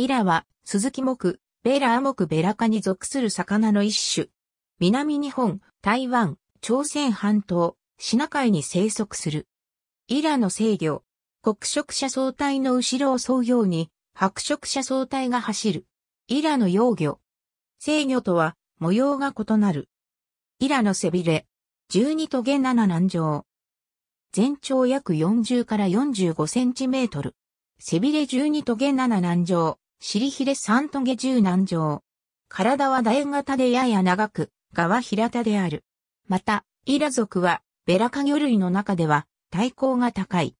イラは、鈴木木、ベラー木ベラ科に属する魚の一種。南日本、台湾、朝鮮半島、シナ海に生息する。イラの制御、黒色車相体の後ろを沿うように、白色車相体が走る。イラの幼魚。制御とは、模様が異なる。イラの背びれ。十二トゲ軟南上。全長約40から45センチメートル。背びれ十二トゲ軟南上。尻ひれ三トゲ十軟条。体は楕円型でやや長く、側は平田である。また、イラ族は、ベラカ魚類の中では、体高が高い。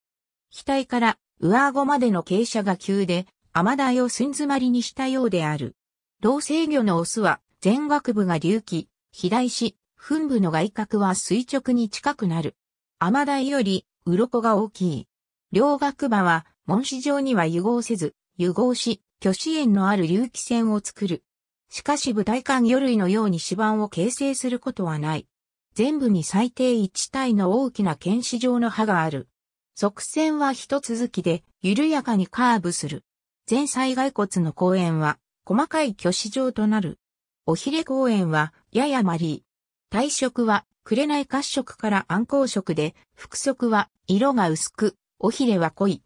額から上顎までの傾斜が急で、ア台を寸詰まりにしたようである。同性魚のオスは、前額部が隆起、肥大し、墳部の外角は垂直に近くなる。ア台より、鱗が大きい。両額場は、紋子状には融合せず、融合し、巨子円のある隆起線を作る。しかし舞台間魚類のように指板を形成することはない。全部に最低1体の大きな剣士状の刃がある。側線は一続きで緩やかにカーブする。前災骸骨の公園は細かい巨子状となる。おひれ公園はややマリー。体色は紅褐色から暗光色で、服色は色が薄く、おひれは濃い。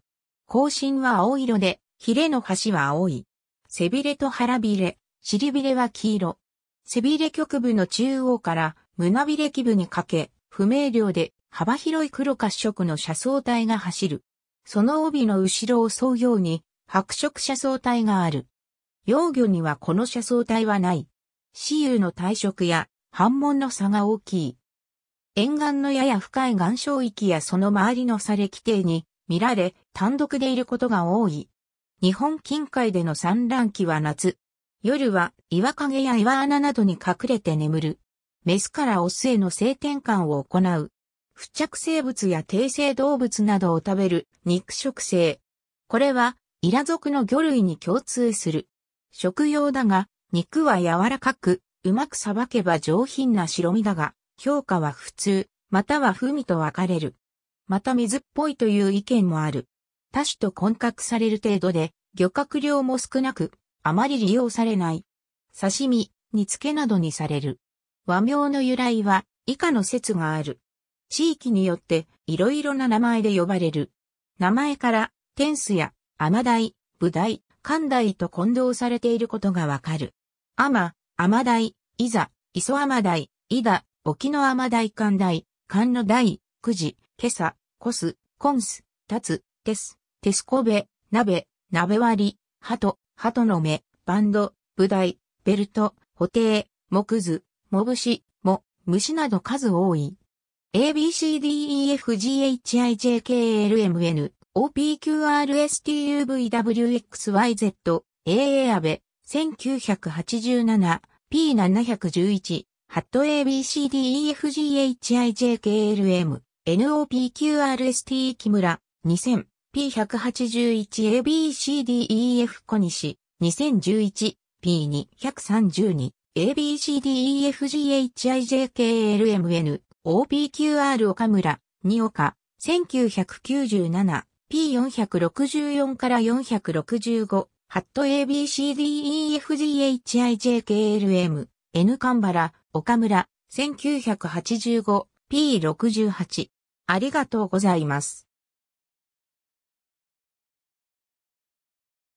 後身は青色で、ヒレの端は青い。背びれと腹びれ、尻びれは黄色。背びれ局部の中央から胸びれ基部にかけ、不明瞭で幅広い黒褐色の車窓帯が走る。その帯の後ろを沿うように白色車窓帯がある。幼魚にはこの車窓帯はない。雌雄の体色や反紋の差が大きい。沿岸のやや深い岩礁域やその周りの砂れ規定に見られ単独でいることが多い。日本近海での産卵期は夏。夜は岩陰や岩穴などに隠れて眠る。メスからオスへの性転換を行う。付着生物や低生動物などを食べる肉食性。これはイラ属の魚類に共通する。食用だが、肉は柔らかく、うまくさばけば上品な白身だが、評価は普通、または風味と分かれる。また水っぽいという意見もある。多種と混獲される程度で、漁獲量も少なく、あまり利用されない。刺身、煮付けなどにされる。和名の由来は、以下の説がある。地域によって、いろいろな名前で呼ばれる。名前から、天須や、甘台、武台、寛大と混同されていることがわかる。甘、甘台、いざ、磯甘台、いだ、沖の甘台寛大、寛の大、くじ、今朝、コス、コンス、たつ、です。テスコベ、鍋、鍋割り、鳩、鳩の目、バンド、舞台、ベルト、補定、木図、もぶし、も、虫など数多い。ABCDEFGHIJKLMN、OPQRSTUVWXYZ、AA 安倍、1987、P711、ハット ABCDEFGHIJKLM、NOPQRST 木村、2000。P181ABCDEF 小西、2011、P232 1、ABCDEFGHIJKLMN、OPQR 岡村、二岡、1997、P464 から465、ハット ABCDEFGHIJKLM、N カンバラ、岡村、1985、P68。ありがとうございます。